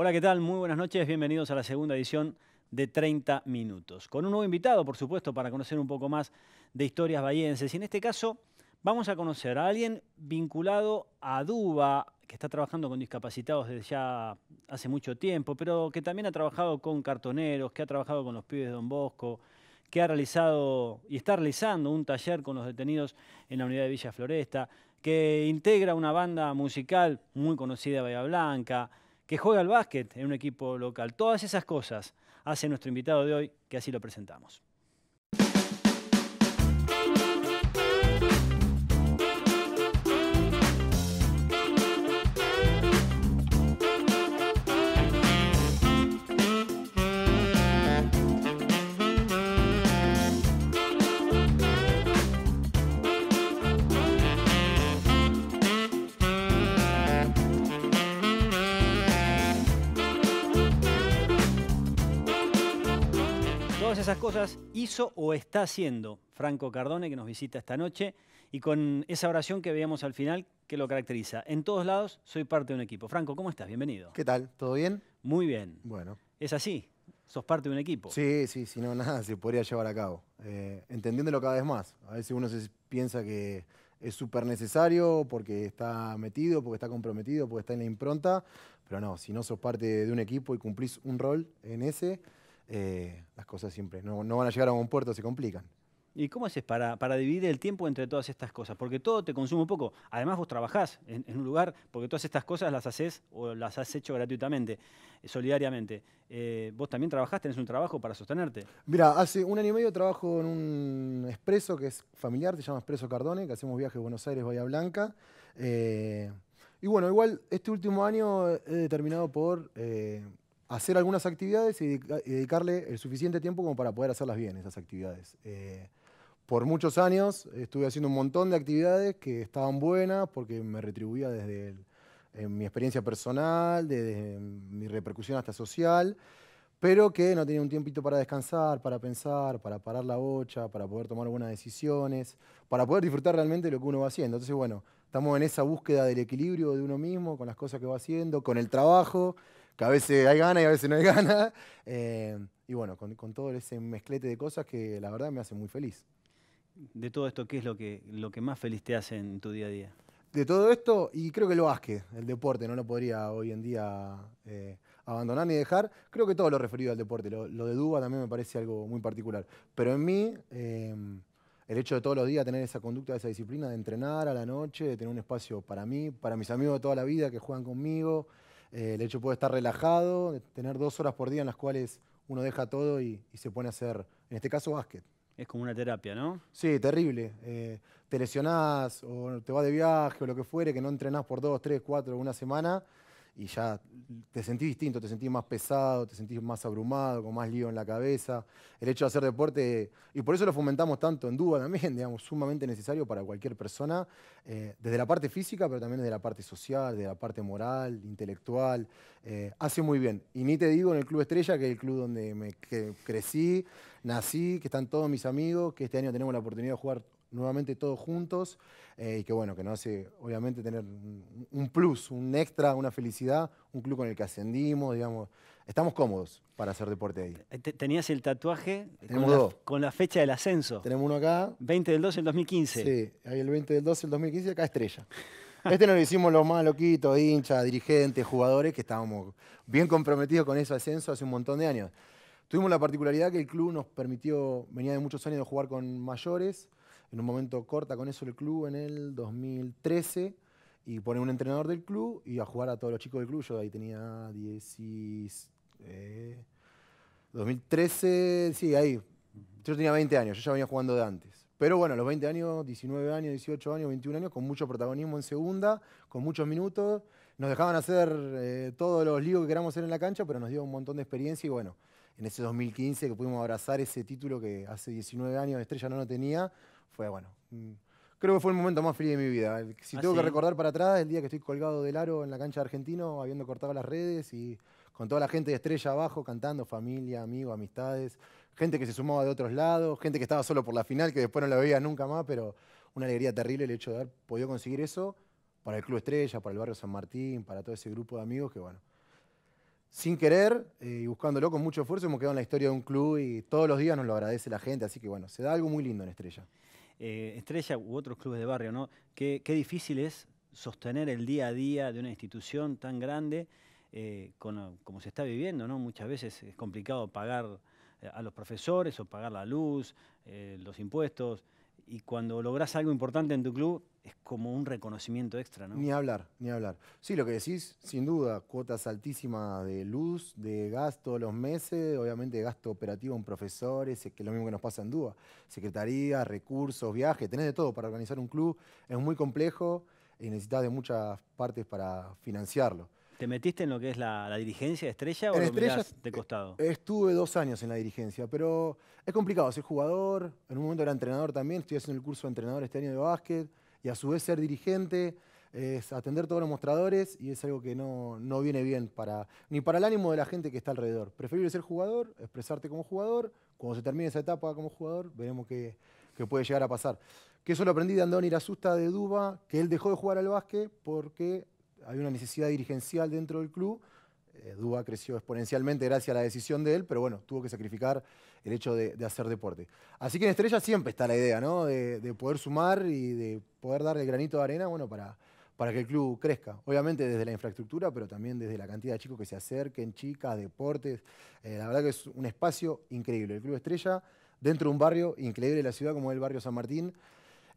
Hola, ¿qué tal? Muy buenas noches, bienvenidos a la segunda edición de 30 minutos. Con un nuevo invitado, por supuesto, para conocer un poco más de historias bahienses. Y en este caso vamos a conocer a alguien vinculado a Duba, que está trabajando con discapacitados desde ya hace mucho tiempo, pero que también ha trabajado con cartoneros, que ha trabajado con los pibes de Don Bosco, que ha realizado y está realizando un taller con los detenidos en la unidad de Villa Floresta, que integra una banda musical muy conocida de Bahía Blanca, que juega al básquet en un equipo local. Todas esas cosas hace nuestro invitado de hoy, que así lo presentamos. esas cosas hizo o está haciendo Franco Cardone, que nos visita esta noche, y con esa oración que veíamos al final que lo caracteriza. En todos lados soy parte de un equipo. Franco, ¿cómo estás? Bienvenido. ¿Qué tal? ¿Todo bien? Muy bien. Bueno. ¿Es así? ¿Sos parte de un equipo? Sí, sí, si no, nada se podría llevar a cabo. Eh, entendiéndolo cada vez más. A veces uno se piensa que es súper necesario porque está metido, porque está comprometido, porque está en la impronta, pero no, si no sos parte de un equipo y cumplís un rol en ese, eh, las cosas siempre no, van a llegar a un puerto, se complican. ¿Y cómo haces para, para dividir el tiempo entre todas estas cosas? Porque todo te consume un poco. Además vos trabajás en, un lugar, porque todas estas cosas las haces o las has hecho gratuitamente, eh, solidariamente. Eh, vos también trabajás, tenés un trabajo para sostenerte. Mira, hace un año y medio trabajo en un expreso que es familiar, se llama Expreso Cardone, que hacemos viajes a Buenos Aires, Bahía Blanca. y bueno, igual este último año he determinado por hacer algunas actividades y dedicarle el suficiente tiempo como para poder hacerlas bien, esas actividades. Eh, por muchos años estuve haciendo un montón de actividades que estaban buenas porque me retribuía desde mi experiencia personal, desde mi repercusión hasta social, pero que no tenía un tiempito para descansar, para pensar, para parar la bocha, para poder tomar buenas decisiones, para poder disfrutar realmente lo que uno va haciendo. Entonces, bueno, estamos en esa búsqueda del equilibrio de uno mismo, con las cosas que va haciendo, con el trabajo que a veces hay ganas y a veces no hay ganas. Eh, y bueno, con, todo ese mezclete de cosas que la verdad me hace muy feliz. De todo esto, ¿qué es lo que, lo que más feliz te hace en tu día a día? De todo esto, y creo que lo que el deporte, no lo podría hoy en día eh, abandonar ni dejar. Creo que todo lo referido al deporte, lo, de Duba también me parece algo muy particular. Pero en mí, eh, el hecho de todos los días tener esa conducta, esa disciplina, de entrenar a la noche, de tener un espacio para mí, para mis amigos de toda la vida que juegan conmigo, eh, el hecho puede estar relajado, tener dos horas por día en las cuales uno deja todo y, se pone a hacer, en este caso, básquet. Es como una terapia, ¿no? Sí, terrible. Eh, te lesionás o te vas de viaje o lo que fuere, que no entrenás por dos, tres, cuatro, una semana y ya te sentís distinto, te sentís más pesado, te sentís más abrumado, con más lío en la cabeza. El hecho de hacer deporte, y por eso lo fomentamos tanto en Duba también, digamos, sumamente necesario para cualquier persona, eh, desde la parte física, pero también desde la parte social, desde la parte moral, intelectual. Eh, hace muy bien. Y ni te digo en el Club Estrella, que es el club donde me crecí, nací, que están todos mis amigos, que este año tenemos la oportunidad de jugar nuevamente todos juntos eh, y que bueno, que nos hace obviamente tener un plus, un extra, una felicidad, un club con el que ascendimos, digamos. Estamos cómodos para hacer deporte ahí. Eh, tenías el tatuaje con la, fecha del ascenso. Tenemos uno acá. 20 del 12 del 2015. Sí, ahí el 20 del 12 del 2015 acá estrella. Este nos lo hicimos los más loquitos, hinchas, dirigentes, jugadores, que estábamos bien comprometidos con ese ascenso hace un montón de años. Tuvimos la particularidad que el club nos permitió, venía de muchos años jugar con mayores, en un momento corta con eso el club en el 2013 y pone un entrenador del club y a jugar a todos los chicos del club. Yo ahí tenía 10... 2013, eh, sí, ahí. Yo tenía 20 años, yo ya venía jugando de antes. Pero bueno, los 20 años, 19 años, 18 años, 21 años, con mucho protagonismo en segunda, con muchos minutos. Nos dejaban hacer eh, todos los líos que queramos hacer en la cancha, pero nos dio un montón de experiencia y bueno, en ese 2015 que pudimos abrazar ese título que hace 19 años Estrella no lo tenía, fue, bueno, mm. creo que fue el momento más feliz de mi vida. Si ¿Ah, tengo que recordar para atrás, el día que estoy colgado del aro en la cancha de argentino, habiendo cortado las redes y con toda la gente de estrella abajo, cantando, familia, amigos, amistades, gente que se sumaba de otros lados, gente que estaba solo por la final, que después no la veía nunca más, pero una alegría terrible el hecho de haber podido conseguir eso para el Club Estrella, para el barrio San Martín, para todo ese grupo de amigos que, bueno, sin querer eh, y buscándolo con mucho esfuerzo, hemos quedado en la historia de un club y todos los días nos lo agradece la gente, así que, bueno, se da algo muy lindo en Estrella. Eh, estrella u otros clubes de barrio, ¿no? Qué, difícil es sostener el día a día de una institución tan grande eh, como se está viviendo, ¿no? Muchas veces es complicado pagar eh, a los profesores o pagar la luz, los impuestos y cuando lográs algo importante en tu club, es como un reconocimiento extra, ¿no? Ni hablar, ni hablar. Sí, lo que decís, sin duda, cuotas altísimas de luz, de gasto todos los meses, obviamente gasto operativo en profesores, que es lo mismo que nos pasa en Dúa. Secretaría, recursos, viajes, tenés de todo para organizar un club, es muy complejo y necesitas de muchas partes para financiarlo. ¿Te metiste en lo que es la, dirigencia de Estrella o lo de costado? Eh, estuve dos años en la dirigencia, pero es complicado ser jugador. En un momento era entrenador también. Estoy haciendo el curso de entrenador este año de básquet. Y a su vez ser dirigente es atender todos los mostradores y es algo que no, viene bien para ni para el ánimo de la gente que está alrededor. Preferible ser jugador, expresarte como jugador. Cuando se termine esa etapa como jugador, veremos qué, puede llegar a pasar. Que eso lo aprendí de Andón susta de Duba, que él dejó de jugar al básquet porque hay una necesidad dirigencial dentro del club. Eh, creció exponencialmente gracias a la decisión de él, pero bueno, tuvo que sacrificar el hecho de, hacer deporte. Así que en Estrella siempre está la idea, ¿no? De, poder sumar y de poder darle granito de arena, bueno, para, para que el club crezca. Obviamente desde la infraestructura, pero también desde la cantidad de chicos que se acerquen, chicas, deportes. Eh, la verdad que es un espacio increíble. El Club Estrella, dentro de un barrio increíble de la ciudad como es el barrio San Martín,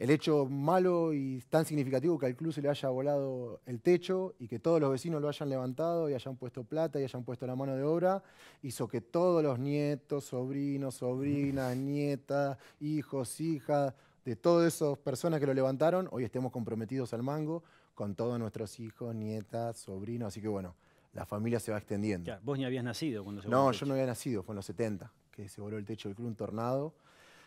el hecho malo y tan significativo que al club se le haya volado el techo y que todos los vecinos lo hayan levantado y hayan puesto plata y hayan puesto la mano de obra, hizo que todos los nietos, sobrinos, sobrinas, nietas, hijos, hijas, de todas esas personas que lo levantaron, hoy estemos comprometidos al mango con todos nuestros hijos, nietas, sobrinos, así que bueno, la familia se va extendiendo. vos ni habías nacido cuando se voló el techo. No, yo no había nacido, fue en los 70 que se voló el techo del club, un tornado.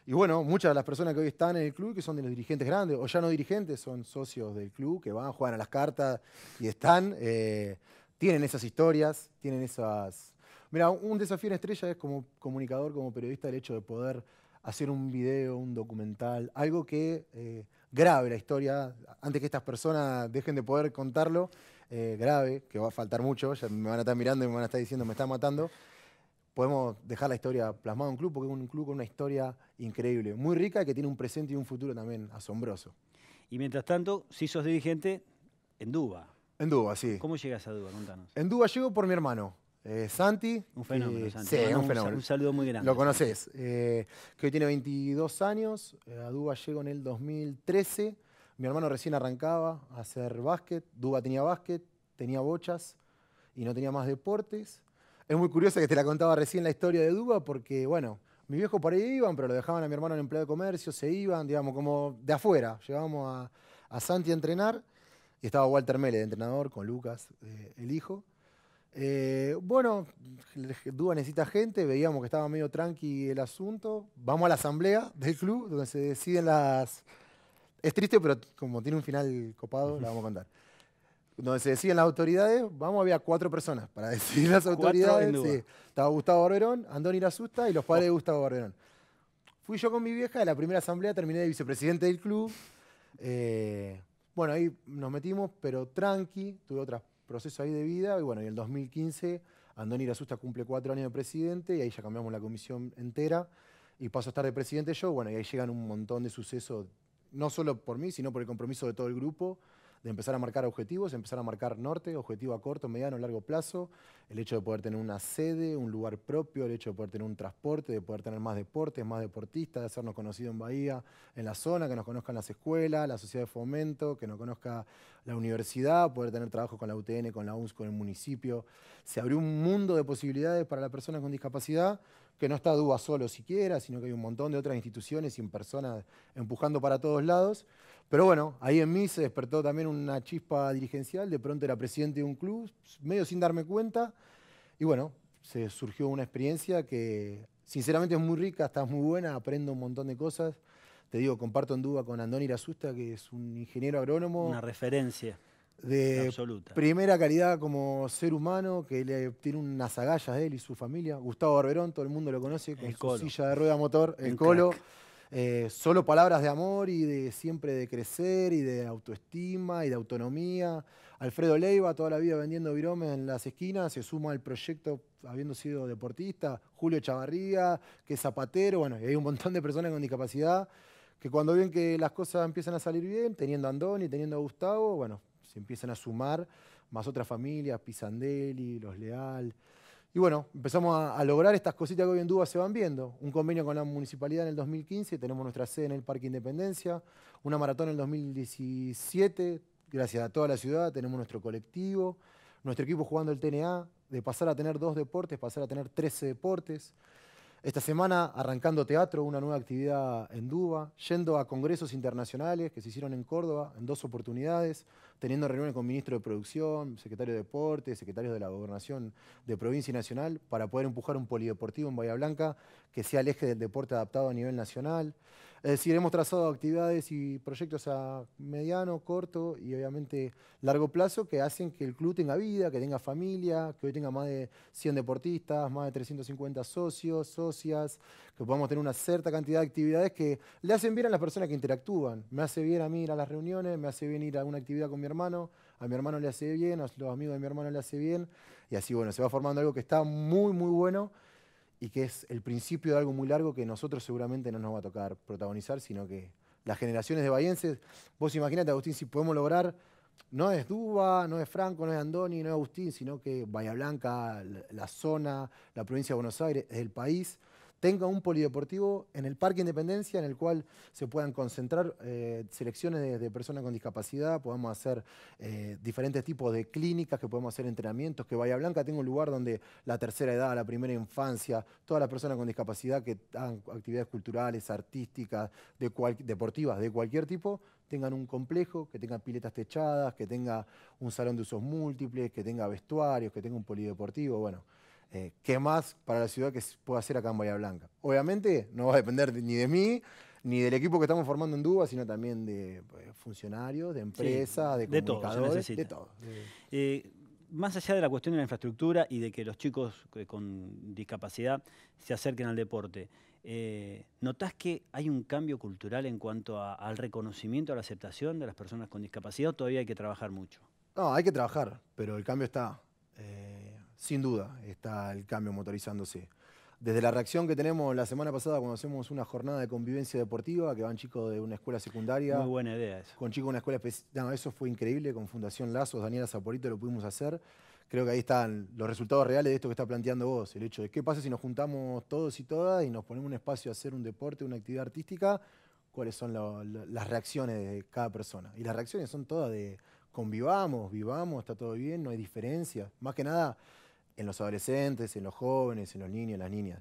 Y bueno, muchas de las personas que hoy están en el club, que son de los dirigentes grandes, o ya no dirigentes, son socios del club, que van, juegan a las cartas y están, eh, tienen esas historias, tienen esas... Mira, un desafío en estrella es como comunicador, como periodista, el hecho de poder hacer un video, un documental, algo que eh, grave la historia, antes que estas personas dejen de poder contarlo, eh, grave, que va a faltar mucho, ya me van a estar mirando y me van a estar diciendo me está matando, podemos dejar la historia plasmada en un club, porque es un club con una historia increíble, muy rica que tiene un presente y un futuro también asombroso. Y mientras tanto, si sos dirigente, en Duba. En Duba, sí. ¿Cómo llegas a Duba? Contanos. En Duba llego por mi hermano, eh, Santi. Un fenómeno, Santi. Sí, un, fenómeno. Un saludo muy grande. Lo conoces. Eh, que hoy tiene 22 años. Eh, a Duba llego en el 2013. Mi hermano recién arrancaba a hacer básquet. Duba tenía básquet, tenía bochas y no tenía más deportes. Es muy curioso que te la contaba recién la historia de Duba porque, bueno, mi viejo por ahí iban, pero lo dejaban a mi hermano en empleo de comercio, se iban, digamos, como de afuera. Llevábamos a, Santi a entrenar y estaba Walter Mele de entrenador con Lucas, eh, el hijo. Eh, bueno, Duba necesita gente, veíamos que estaba medio tranqui el asunto. Vamos a la asamblea del club donde se deciden las... Es triste, pero como tiene un final copado, la vamos a contar. donde se decían las autoridades, vamos, había cuatro personas para decidir las autoridades. Estaba Gustavo Barberón, Andoni Irasusta y los padres de oh. Gustavo Barberón. Fui yo con mi vieja de la primera asamblea, terminé de vicepresidente del club. Eh, bueno, ahí nos metimos, pero tranqui, tuve otro proceso ahí de vida. Y bueno, en el 2015 Andoni Irasusta cumple cuatro años de presidente y ahí ya cambiamos la comisión entera y paso a estar de presidente yo. Bueno, y ahí llegan un montón de sucesos, no solo por mí, sino por el compromiso de todo el grupo de empezar a marcar objetivos, empezar a marcar norte, objetivo a corto, mediano, largo plazo, el hecho de poder tener una sede, un lugar propio, el hecho de poder tener un transporte, de poder tener más deportes, más deportistas, de hacernos conocidos en Bahía, en la zona, que nos conozcan las escuelas, la sociedad de fomento, que nos conozca la universidad, poder tener trabajo con la UTN, con la UNS, con el municipio. Se abrió un mundo de posibilidades para la persona con discapacidad que no está Duba solo siquiera, sino que hay un montón de otras instituciones y personas empujando para todos lados. Pero bueno, ahí en mí se despertó también una chispa dirigencial, de pronto era presidente de un club, medio sin darme cuenta, y bueno, se surgió una experiencia que sinceramente es muy rica, está muy buena, aprendo un montón de cosas. Te digo, comparto en Duba con Andón Irasusta, que es un ingeniero agrónomo. Una referencia de primera calidad como ser humano, que tiene unas agallas él y su familia. Gustavo Barberón, todo el mundo lo conoce, con su silla de rueda motor, el, colo. Eh, solo palabras de amor y de siempre de crecer y de autoestima y de autonomía. Alfredo Leiva, toda la vida vendiendo viromes en las esquinas, se suma al proyecto habiendo sido deportista. Julio Chavarría, que es zapatero, bueno, y hay un montón de personas con discapacidad que cuando ven que las cosas empiezan a salir bien, teniendo a Andoni, teniendo a Gustavo, bueno, se empiezan a sumar más otras familias, Pisandelli, Los Leal. Y bueno, empezamos a, lograr estas cositas que hoy en Duba se van viendo. Un convenio con la municipalidad en el 2015, tenemos nuestra sede en el Parque Independencia, una maratón en el 2017, gracias a toda la ciudad, tenemos nuestro colectivo, nuestro equipo jugando el TNA, de pasar a tener dos deportes, pasar a tener 13 deportes. Esta semana arrancando teatro, una nueva actividad en Duba, yendo a congresos internacionales que se hicieron en Córdoba en dos oportunidades, teniendo reuniones con ministro de producción, secretario de deporte, secretarios de la gobernación de provincia y nacional para poder empujar un polideportivo en Bahía Blanca que sea el eje del deporte adaptado a nivel nacional. Es decir, hemos trazado actividades y proyectos a mediano, corto y obviamente largo plazo que hacen que el club tenga vida, que tenga familia, que hoy tenga más de 100 deportistas, más de 350 socios, socias, que podamos tener una cierta cantidad de actividades que le hacen bien a las personas que interactúan. Me hace bien a mí ir a las reuniones, me hace bien ir a alguna actividad con mi hermano, a mi hermano le hace bien, a los amigos de mi hermano le hace bien. Y así, bueno, se va formando algo que está muy, muy bueno y que es el principio de algo muy largo que nosotros seguramente no nos va a tocar protagonizar, sino que las generaciones de bayenses, vos imagínate, Agustín, si podemos lograr, no es Duba, no es Franco, no es Andoni, no es Agustín, sino que Bahía Blanca, la, la zona, la provincia de Buenos Aires, el país, tenga un polideportivo en el Parque Independencia en el cual se puedan concentrar eh, selecciones de, personas con discapacidad, podamos hacer eh, diferentes tipos de clínicas, que podamos hacer entrenamientos, que Bahía Blanca tenga un lugar donde la tercera edad, la primera infancia, todas las personas con discapacidad que hagan actividades culturales, artísticas, deportivas, de cualquier tipo, tengan un complejo, que tengan piletas techadas, que tenga un salón de usos múltiples, que tenga vestuarios, que tenga un polideportivo, bueno. Eh, qué más para la ciudad que pueda hacer acá en Bahía Blanca. Obviamente no va a depender ni de mí, ni del equipo que estamos formando en Duba, sino también de pues, funcionarios, de empresas, de comunicadores, de todo. De eh, más allá de la cuestión de la infraestructura y de que los chicos eh, con discapacidad se acerquen al deporte, ¿Notás que hay un cambio cultural en cuanto al reconocimiento, a la aceptación de las personas con discapacidad o todavía hay que trabajar mucho? No, hay que trabajar, pero el cambio está sin duda está el cambio motorizándose. Desde la reacción que tenemos la semana pasada cuando hacemos una jornada de convivencia deportiva, que van chicos de una escuela secundaria. Muy buena idea eso. Con chicos de una escuela eso fue increíble, con Fundación Lazos, Daniela Zaporito lo pudimos hacer. Creo que ahí están los resultados reales de esto que está planteando vos. El hecho de qué pasa si nos juntamos todos y todas y nos ponemos un espacio a hacer un deporte, una actividad artística, cuáles son las reacciones de cada persona. Y las reacciones son todas de convivamos, vivamos, está todo bien, no hay diferencia. Más que nada en los adolescentes, en los jóvenes, en los niños, en las niñas.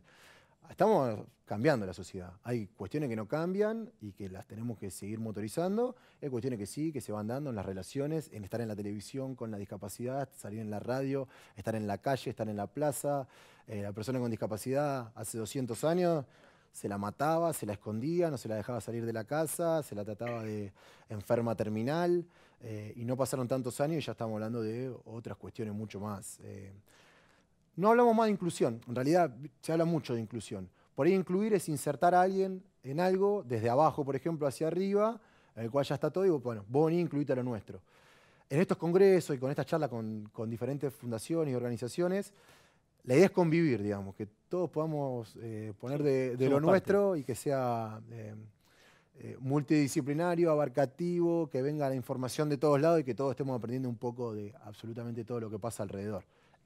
Estamos cambiando la sociedad. Hay cuestiones que no cambian y que las tenemos que seguir motorizando. Hay cuestiones que sí, que se van dando en las relaciones, en estar en la televisión con la discapacidad, salir en la radio, estar en la calle, estar en la plaza. Eh, la persona con discapacidad hace 200 años se la mataba, se la escondía, no se la dejaba salir de la casa, se la trataba de enferma terminal. Eh, y no pasaron tantos años y ya estamos hablando de otras cuestiones mucho más. Eh, no hablamos más de inclusión, en realidad se habla mucho de inclusión. Por ahí incluir es insertar a alguien en algo, desde abajo, por ejemplo, hacia arriba, en el cual ya está todo, y bueno, vos venís, a lo nuestro. En estos congresos y con esta charla con, diferentes fundaciones y organizaciones, la idea es convivir, digamos, que todos podamos eh, poner de, lo nuestro y que sea eh, eh, multidisciplinario, abarcativo, que venga la información de todos lados y que todos estemos aprendiendo un poco de absolutamente todo lo que pasa alrededor.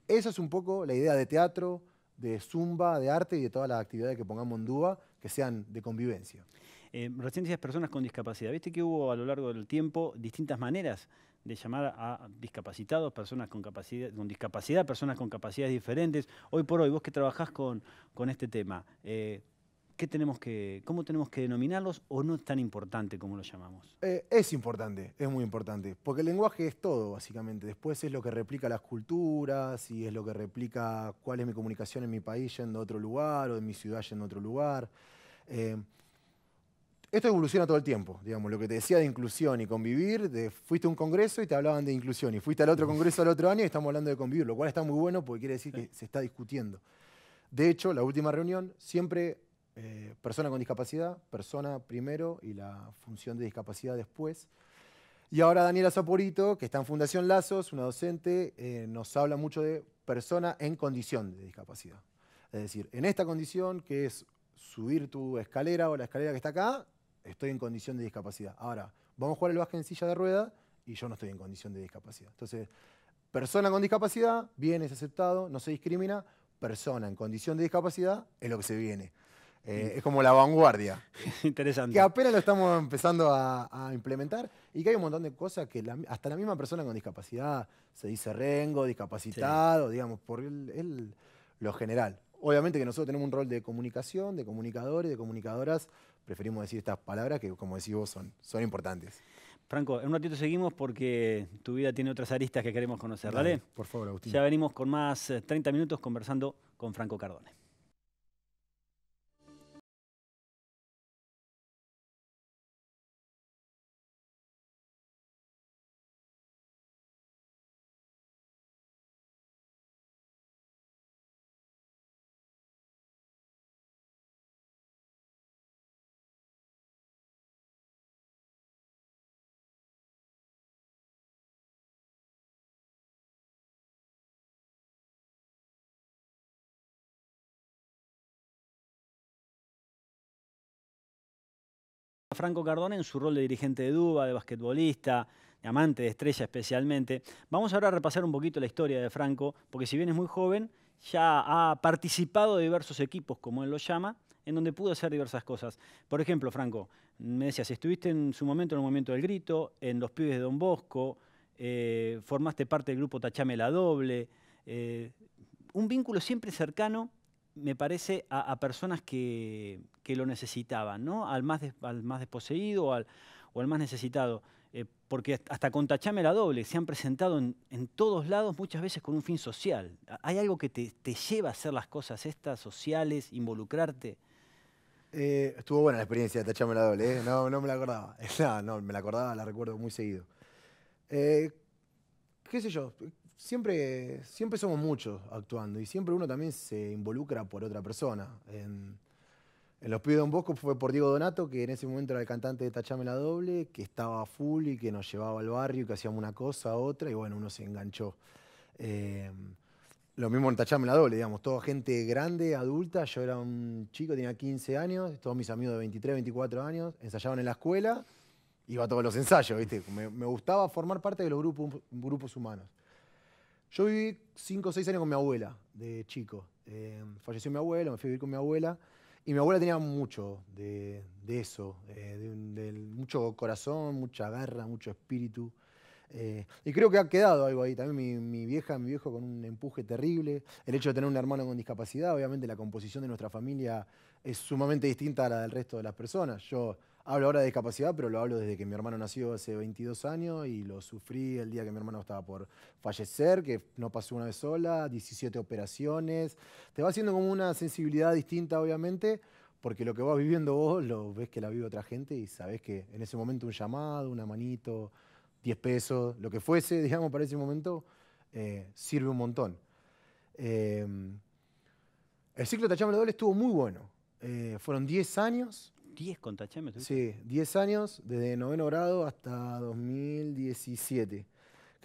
Esa es un poco la idea de teatro, de zumba, de arte y de todas las actividades que pongamos en dúa, que sean de convivencia. Eh, recién decías personas con discapacidad. ¿Viste que hubo a lo largo del tiempo distintas maneras de llamar a discapacitados, personas con, con discapacidad, personas con capacidades diferentes? Hoy por hoy, vos que trabajás con, este tema, eh, ¿Cómo tenemos que denominarlos o no es tan importante como lo llamamos? Eh, es importante, es muy importante, porque el lenguaje es todo, básicamente. Después es lo que replica las culturas y es lo que replica cuál es mi comunicación en mi país yendo a otro lugar o en mi ciudad yendo a otro lugar. Eh, esto evoluciona todo el tiempo, digamos, lo que te decía de inclusión y convivir, fuiste a un congreso y te hablaban de inclusión, y fuiste al otro congreso el otro año y estamos hablando de convivir, lo cual está muy bueno porque quiere decir que se está discutiendo. De hecho, la última reunión siempre eh, persona con discapacidad, persona primero y la función de discapacidad después. Y ahora Daniela Saporito, que está en Fundación Lazos, una docente, eh, nos habla mucho de persona en condición de discapacidad. Es decir, en esta condición, que es subir tu escalera o la escalera que está acá, estoy en condición de discapacidad. Ahora, vamos a jugar el básquet en silla de rueda y yo no estoy en condición de discapacidad. Entonces, persona con discapacidad, bien, es aceptado, no se discrimina. Persona en condición de discapacidad es lo que se viene. Eh, es como la vanguardia. Interesante. Que apenas lo estamos empezando a, implementar y que hay un montón de cosas que hasta la misma persona con discapacidad se dice rengo, discapacitado, digamos, por el, lo general. Obviamente que nosotros tenemos un rol de comunicación, de comunicadores, de comunicadoras. Preferimos decir estas palabras que, como decís vos, son, son importantes. Franco, en un ratito seguimos porque tu vida tiene otras aristas que queremos conocer, ¿vale? Por favor, Agustín. Ya venimos con más 30 eh, minutos conversando con Franco Cardones. Franco Cardona en su rol de dirigente de Duba, de basquetbolista, de amante, de estrella especialmente. Vamos ahora a repasar un poquito la historia de Franco, porque si bien es muy joven, ya ha participado de diversos equipos, como él lo llama, en donde pudo hacer diversas cosas. Por ejemplo, Franco, me decías, estuviste en su momento en el momento del grito, en Los Pibes de Don Bosco, eh, formaste parte del grupo Tachame la Doble, eh, un vínculo siempre cercano me parece, a, personas que, que, lo necesitaban, ¿no? Al más, más desposeído o al, o más necesitado. Eh, porque hasta con Tachame la doble se han presentado en, todos lados, muchas veces con un fin social. ¿Hay algo que te, lleva a hacer las cosas estas, sociales, involucrarte? Eh, estuvo buena la experiencia de Tachame la doble, ¿eh? no, no me la acordaba. No, no, me la acordaba, la recuerdo muy seguido. ¿Qué sé yo? siempre, siempre somos muchos actuando y siempre uno también se involucra por otra persona. En, Los Pibes de Don Bosco fue por Diego Donato, que en ese momento era el cantante de Tachame la Doble, que estaba full y que nos llevaba al barrio y que hacíamos una cosa, otra, y bueno, uno se enganchó. Eh, lo mismo en Tachame la Doble, digamos, toda gente grande, adulta. Yo era un chico, tenía 15 años, todos mis amigos de 23, 24 años, ensayaban en la escuela, iba a todos los ensayos, ¿viste? Me, gustaba formar parte de los grupos humanos. Yo viví 5 o 6 años con mi abuela de chico. Eh, falleció mi abuela, me fui a vivir con mi abuela. Y mi abuela tenía mucho de, eso, eh, de, mucho corazón, mucha garra, mucho espíritu. Eh, y creo que ha quedado algo ahí. También mi, vieja, mi viejo con un empuje terrible. El hecho de tener un hermano con discapacidad, obviamente la composición de nuestra familia es sumamente distinta a la del resto de las personas. Yo hablo ahora de discapacidad, pero lo hablo desde que mi hermano nació hace 22 años y lo sufrí el día que mi hermano estaba por fallecer, que no pasó una vez sola, 17 operaciones. Te va haciendo como una sensibilidad distinta, obviamente, porque lo que vas viviendo vos lo ves que la vive otra gente y sabes que en ese momento un llamado, una manito, 10 pesos, lo que fuese, digamos, para ese momento, eh, sirve un montón. Eh, el ciclo de Tachamelo Doble estuvo muy bueno. Eh, fueron 10 años. 10 con Sí, 10 años, desde noveno grado hasta 2017.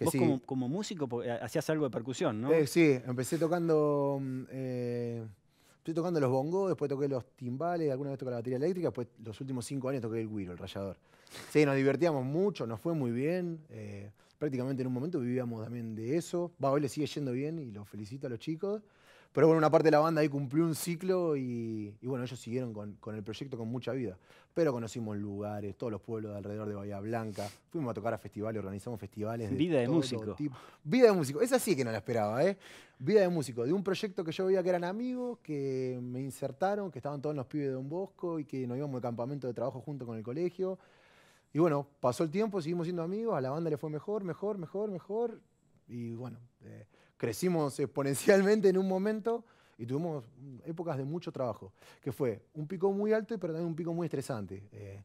Vos como, músico hacías algo de percusión, ¿no? Eh, sí, empecé tocando, mm, eh, tocando los bongos, después toqué los timbales, alguna vez toqué la batería eléctrica, después los últimos 5 años toqué el guiro, el rayador. Sí, nos divertíamos mucho, nos fue muy bien. prácticamente en un momento vivíamos también de eso. Va, hoy le sigue yendo bien y lo felicito a los chicos. Pero bueno, una parte de la banda ahí cumplió un ciclo y, bueno, ellos siguieron con, el proyecto con mucha vida. Pero conocimos lugares, todos los pueblos de alrededor de Bahía Blanca, fuimos a tocar a festivales, organizamos festivales. De vida de músico. Vida de músico, esa sí que no la esperaba, ¿eh? Vida de músico, de un proyecto que yo veía que eran amigos, que me insertaron, que estaban todos los pibes de Don Bosco y que nos íbamos de campamento de trabajo junto con el colegio. Y bueno, pasó el tiempo, seguimos siendo amigos, a la banda le fue mejor, mejor, mejor, mejor. Y bueno, eh, crecimos exponencialmente en un momento y tuvimos épocas de mucho trabajo, que fue un pico muy alto, pero también un pico muy estresante. Eh,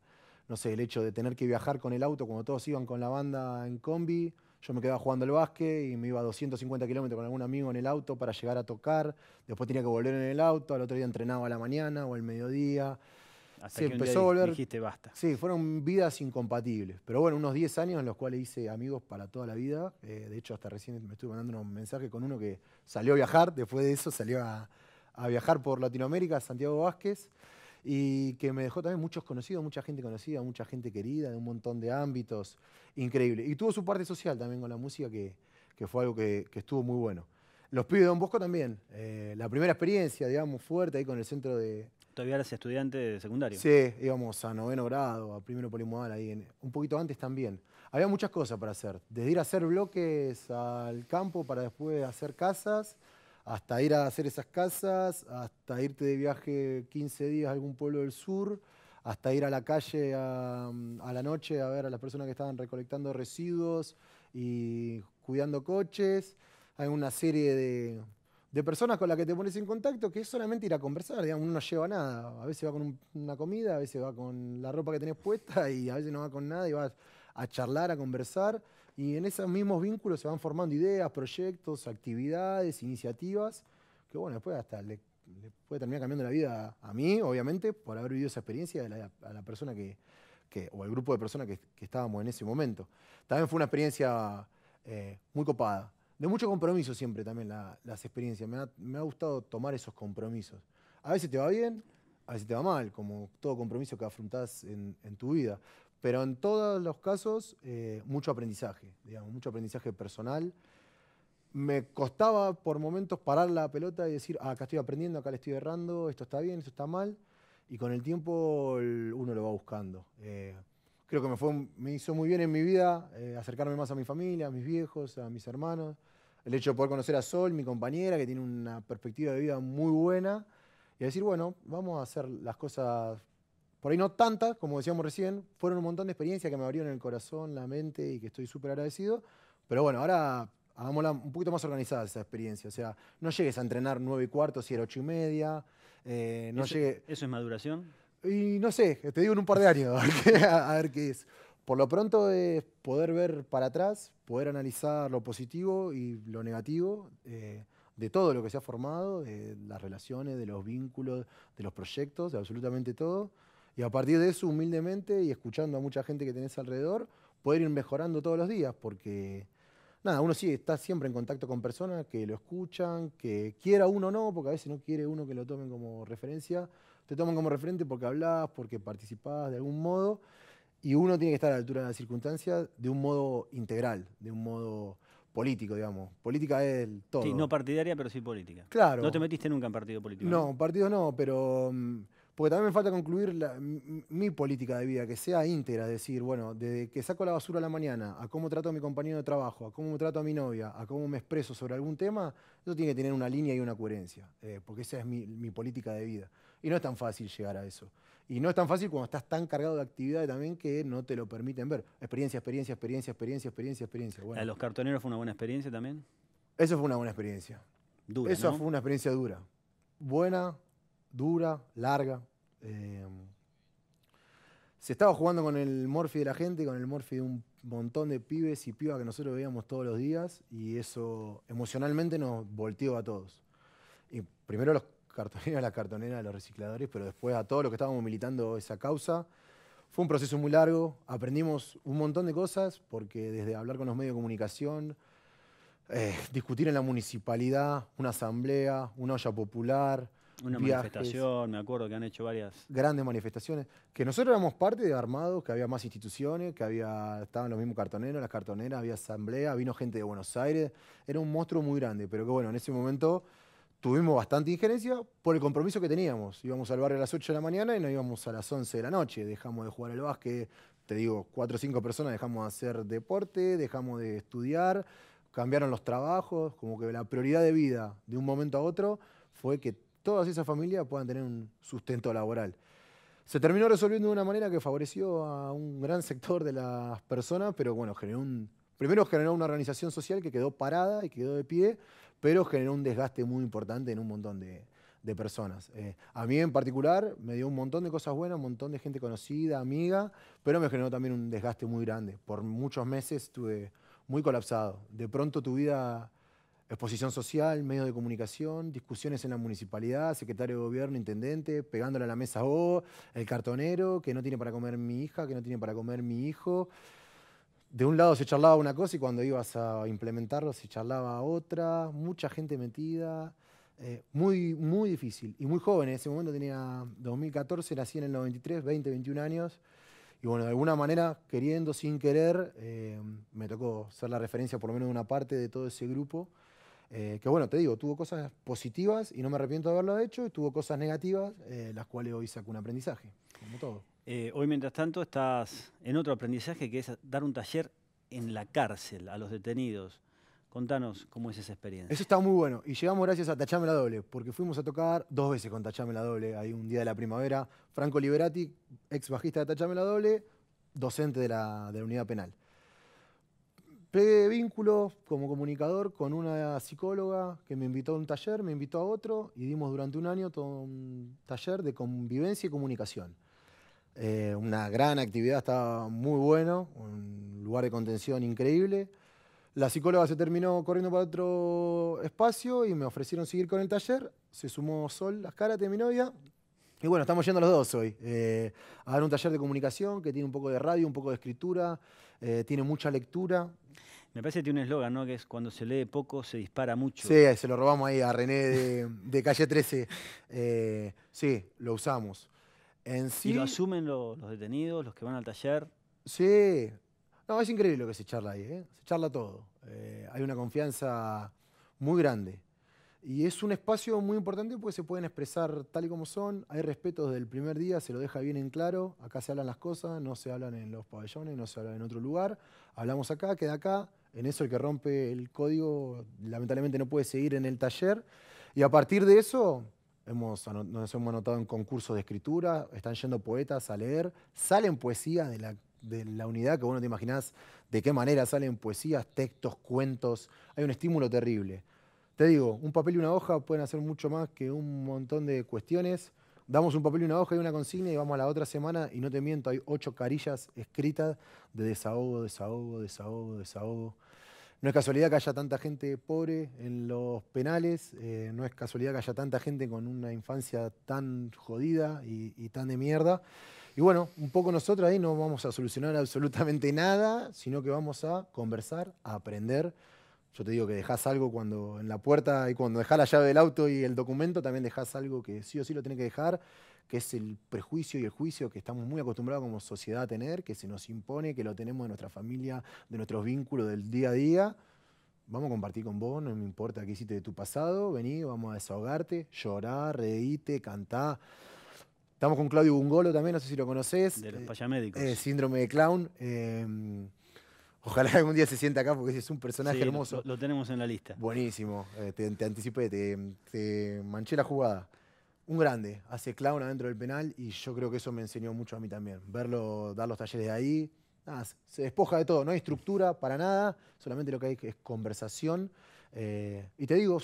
no sé, el hecho de tener que viajar con el auto como todos iban con la banda en combi, yo me quedaba jugando al básquet y me iba a 250 kilómetros con algún amigo en el auto para llegar a tocar, después tenía que volver en el auto, al otro día entrenaba a la mañana o al mediodía, hasta que empezó a volver. Dijiste basta. Sí, fueron vidas incompatibles. Pero bueno, unos 10 años en los cuales hice amigos para toda la vida. Eh, de hecho, hasta recién me estuve mandando un mensaje con uno que salió a viajar. Después de eso, salió a, viajar por Latinoamérica, Santiago Vázquez. Y que me dejó también muchos conocidos, mucha gente conocida, mucha gente querida, de un montón de ámbitos. Increíble. Y tuvo su parte social también con la música, que, fue algo que, estuvo muy bueno. Los pibes de Don Bosco también. Eh, la primera experiencia, digamos, fuerte ahí con el centro de, todavía eras estudiante de secundario. Sí, íbamos a noveno grado, a primero polimodal, ahí un poquito antes también. Había muchas cosas para hacer, desde ir a hacer bloques al campo para después hacer casas, hasta ir a hacer esas casas, hasta irte de viaje 15 días a algún pueblo del sur, hasta ir a la calle a la noche a ver a las personas que estaban recolectando residuos y cuidando coches. Hay una serie de, de personas con las que te pones en contacto, que es solamente ir a conversar, digamos, uno no lleva nada. A veces va con una comida, a veces va con la ropa que tenés puesta y a veces no va con nada y vas a charlar, a conversar. Y en esos mismos vínculos se van formando ideas, proyectos, actividades, iniciativas, que bueno, después hasta le, puede terminar cambiando la vida a, mí, obviamente, por haber vivido esa experiencia de la, a la persona que, que, o al grupo de personas que, estábamos en ese momento. También fue una experiencia eh, muy copada de mucho compromiso siempre también las experiencias. Me ha, gustado tomar esos compromisos. A veces te va bien, a veces te va mal, como todo compromiso que afrontás en, tu vida. Pero en todos los casos, eh, mucho aprendizaje, digamos, mucho aprendizaje personal. Me costaba por momentos parar la pelota y decir, ah, acá estoy aprendiendo, acá le estoy errando, esto está bien, esto está mal. Y con el tiempo uno lo va buscando. Eh, creo que me, fue, me hizo muy bien en mi vida eh, acercarme más a mi familia, a mis viejos, a mis hermanos. El hecho de poder conocer a Sol, mi compañera, que tiene una perspectiva de vida muy buena, y decir, bueno, vamos a hacer las cosas, por ahí no tantas, como decíamos recién, fueron un montón de experiencias que me abrieron el corazón, la mente, y que estoy súper agradecido, pero bueno, ahora hagámosla un poquito más organizada esa experiencia. O sea, no llegues a entrenar nueve y cuarto si era ocho y media. Eh, no ¿Eso es maduración? Y no sé, te digo en un par de años, a ver qué es. Por lo pronto es poder ver para atrás, poder analizar lo positivo y lo negativo eh, de todo lo que se ha formado, de las relaciones, de los vínculos, de los proyectos, de absolutamente todo. Y a partir de eso, humildemente y escuchando a mucha gente que tenés alrededor, poder ir mejorando todos los días, porque nada, uno sí está siempre en contacto con personas que lo escuchan, que quiera uno o no, porque a veces no quiere uno que lo tomen como referencia, te toman como referente porque hablás, porque participás de algún modo, y uno tiene que estar a la altura de las circunstancias de un modo integral, de un modo político, digamos. Política es todo. Sí, no partidaria, pero sí política. Claro. No te metiste nunca en partido político. No, partido no, pero... Mm, porque también me falta concluir mi política de vida, que sea íntegra, es decir, bueno, desde que saco la basura a la mañana, a cómo trato a mi compañero de trabajo, a cómo trato a mi novia, a cómo me expreso sobre algún tema, eso tiene que tener una línea y una coherencia, eh, porque esa es mi política de vida. Y no es tan fácil llegar a eso. Y no es tan fácil cuando estás tan cargado de actividad también que no te lo permiten ver. Experiencia, experiencia, experiencia, experiencia, experiencia, experiencia. Bueno. los cartoneros fue una buena experiencia también? Eso fue una buena experiencia. Dura, Eso fue una experiencia dura. Buena, dura, larga. Eh, se estaba jugando con el morfi de la gente, con el morfi de un montón de pibes y pibas que nosotros veíamos todos los días y eso emocionalmente nos volteó a todos. Y primero los cartonera la cartonera de los recicladores, pero después a todos los que estábamos militando esa causa. Fue un proceso muy largo, aprendimos un montón de cosas, porque desde hablar con los medios de comunicación, eh, discutir en la municipalidad, una asamblea, una olla popular. Una manifestación, me acuerdo que han hecho varias. Grandes manifestaciones. Que nosotros éramos parte de Armados, que había más instituciones, que había, estaban los mismos cartoneros, las cartoneras, había asamblea, vino gente de Buenos Aires. Era un monstruo muy grande, pero que bueno, en ese momento tuvimos bastante injerencia por el compromiso que teníamos. Íbamos al barrio a las 8 de la mañana y no íbamos a las 11 de la noche. Dejamos de jugar al básquet, te digo, cuatro o cinco personas dejamos de hacer deporte, dejamos de estudiar, cambiaron los trabajos, como que la prioridad de vida de un momento a otro fue que todas esas familias puedan tener un sustento laboral. Se terminó resolviendo de una manera que favoreció a un gran sector de las personas, pero bueno, generó un primero generó una organización social que quedó parada y quedó de pie, pero generó un desgaste muy importante en un montón de, personas. Eh, a mí en particular me dio un montón de cosas buenas, un montón de gente conocida, amiga, pero me generó también un desgaste muy grande. Por muchos meses estuve muy colapsado. De pronto tu vida, exposición social, medios de comunicación, discusiones en la municipalidad, secretario de gobierno, intendente, pegándole a la mesa vos, oh, el cartonero, que no tiene para comer mi hija, que no tiene para comer mi hijo de un lado se charlaba una cosa y cuando ibas a implementarlo se charlaba otra, mucha gente metida, eh, muy, muy difícil y muy joven. En ese momento tenía 2014, nací en el 93, 20, 21 años. Y bueno, de alguna manera, queriendo, sin querer, eh, me tocó ser la referencia por lo menos de una parte de todo ese grupo. Eh, que bueno, te digo, tuvo cosas positivas y no me arrepiento de haberlo hecho, y tuvo cosas negativas, las cuales hoy saco un aprendizaje, como todo. Eh, hoy, mientras tanto, estás en otro aprendizaje que es dar un taller en la cárcel a los detenidos. Contanos cómo es esa experiencia. Eso está muy bueno. Y llegamos gracias a Tachame la Doble, porque fuimos a tocar dos veces con Tachame la Doble, ahí un día de la primavera. Franco Liberati, ex bajista de Tachame la Doble, docente de la, unidad penal. Pegué vínculo como comunicador con una psicóloga que me invitó a un taller, me invitó a otro y dimos durante un año todo un taller de convivencia y comunicación. Eh, una gran actividad, estaba muy bueno, un lugar de contención increíble. La psicóloga se terminó corriendo para otro espacio y me ofrecieron seguir con el taller. Se sumó Sol de mi novia. Y bueno, estamos yendo los dos hoy eh, a dar un taller de comunicación que tiene un poco de radio, un poco de escritura, eh, tiene mucha lectura. Me parece que tiene un eslogan, ¿no? Que es cuando se lee poco se dispara mucho. Sí, se lo robamos ahí a René de, Calle 13. sí, lo usamos. ¿Y lo asumen los detenidos, los que van al taller? Sí. No, es increíble lo que se charla ahí, ¿eh? Se charla todo. Eh, hay una confianza muy grande. Y es un espacio muy importante porque se pueden expresar tal y como son. Hay respeto desde el primer día, se lo deja bien en claro. Acá se hablan las cosas, no se hablan en los pabellones, no se hablan en otro lugar. Hablamos acá, queda acá. En eso el que rompe el código lamentablemente no puede seguir en el taller. Y a partir de eso nos hemos anotado en concursos de escritura, están yendo poetas a leer, salen poesías de la, de la unidad que vos no te imaginás de qué manera salen poesías, textos, cuentos. Hay un estímulo terrible. Te digo, un papel y una hoja pueden hacer mucho más que un montón de cuestiones. Damos un papel y una hoja y una consigna y vamos a la otra semana y no te miento, hay ocho carillas escritas de desahogo, desahogo, desahogo, desahogo. No es casualidad que haya tanta gente pobre en los penales, eh, no es casualidad que haya tanta gente con una infancia tan jodida y, tan de mierda. Y bueno, un poco nosotros ahí no vamos a solucionar absolutamente nada, sino que vamos a conversar, a aprender. Yo te digo que dejás algo cuando en la puerta y cuando dejás la llave del auto y el documento, también dejás algo que sí o sí lo tiene que dejar que es el prejuicio y el juicio que estamos muy acostumbrados como sociedad a tener, que se nos impone, que lo tenemos de nuestra familia, de nuestros vínculos del día a día. Vamos a compartir con vos, no me importa qué hiciste de tu pasado, vení, vamos a desahogarte, llorar, reíte, cantar. Estamos con Claudio Bungolo también, no sé si lo conoces. De los payamédicos. Eh, síndrome de clown. Em, ojalá algún día se sienta acá porque es un personaje hermoso. Lo, tenemos en la lista. Buenísimo. Eh, te, anticipé, te, te, manché la jugada un grande, hace clown adentro del penal y yo creo que eso me enseñó mucho a mí también. Verlo dar los talleres de ahí, se despoja de todo, no hay estructura para nada, solamente lo que hay es conversación. Eh, y te digo,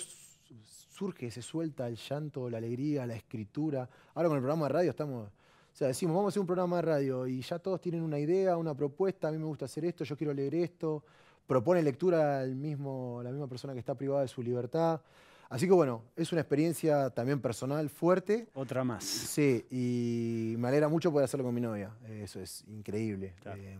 surge, se suelta el llanto, la alegría, la escritura. Ahora con el programa de radio estamos... O sea, decimos, vamos a hacer un programa de radio y ya todos tienen una idea, una propuesta, a mí me gusta hacer esto, yo quiero leer esto, propone lectura al mismo, la misma persona que está privada de su libertad. Así que bueno, es una experiencia también personal fuerte. Otra más. Sí, y me alegra mucho poder hacerlo con mi novia. Eso es increíble. Eh,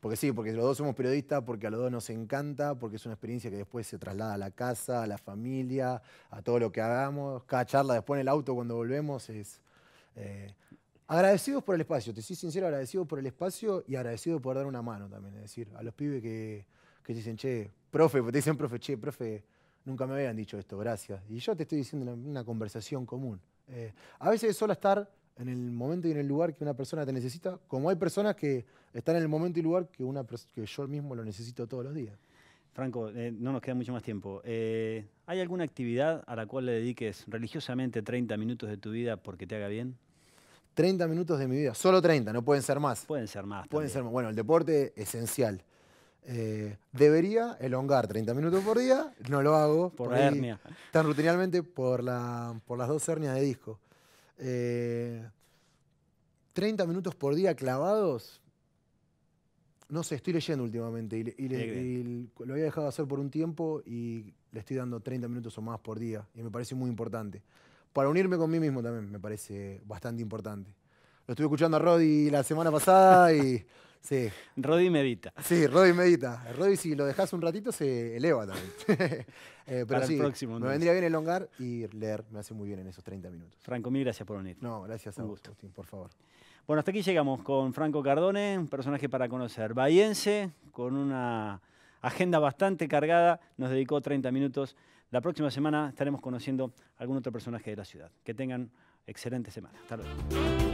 porque sí, porque los dos somos periodistas, porque a los dos nos encanta, porque es una experiencia que después se traslada a la casa, a la familia, a todo lo que hagamos. Cada charla después en el auto cuando volvemos es... Eh, agradecidos por el espacio, te soy sincero, agradecidos por el espacio y agradecidos por dar una mano también. Es decir, a los pibes que, que dicen, che, profe, porque te dicen, profe, che, profe nunca me habían dicho esto, gracias. Y yo te estoy diciendo una, una conversación común. Eh, a veces es solo estar en el momento y en el lugar que una persona te necesita, como hay personas que están en el momento y lugar que, una que yo mismo lo necesito todos los días. Franco, eh, no nos queda mucho más tiempo. Eh, ¿Hay alguna actividad a la cual le dediques religiosamente 30 minutos de tu vida porque te haga bien? 30 minutos de mi vida, solo 30, no pueden ser más. Pueden ser más. Pueden ser más. Bueno, el deporte esencial. Eh, debería elongar 30 minutos por día, no lo hago. Por, hernia. Tan rutinariamente por, la, por las dos hernias de disco. 30 eh, minutos por día clavados. No sé, estoy leyendo últimamente y, lo había dejado hacer por un tiempo y le estoy dando 30 minutos o más por día y me parece muy importante. Para unirme con mí mismo también me parece bastante importante. Lo estuve escuchando a Roddy la semana pasada y Sí. Roddy medita. Sí, Rodi medita. Rodi, si lo dejas un ratito, se eleva también. Eh, pero sí, próximo, me vendría bien elongar y leer. Me hace muy bien en esos 30 minutos. Franco, mil gracias por venir. No, gracias a por favor. Bueno, hasta aquí llegamos con Franco Cardone, un personaje para conocer, bahiense, con una agenda bastante cargada, nos dedicó 30 minutos. La próxima semana estaremos conociendo algún otro personaje de la ciudad. Que tengan excelente semana. Hasta luego.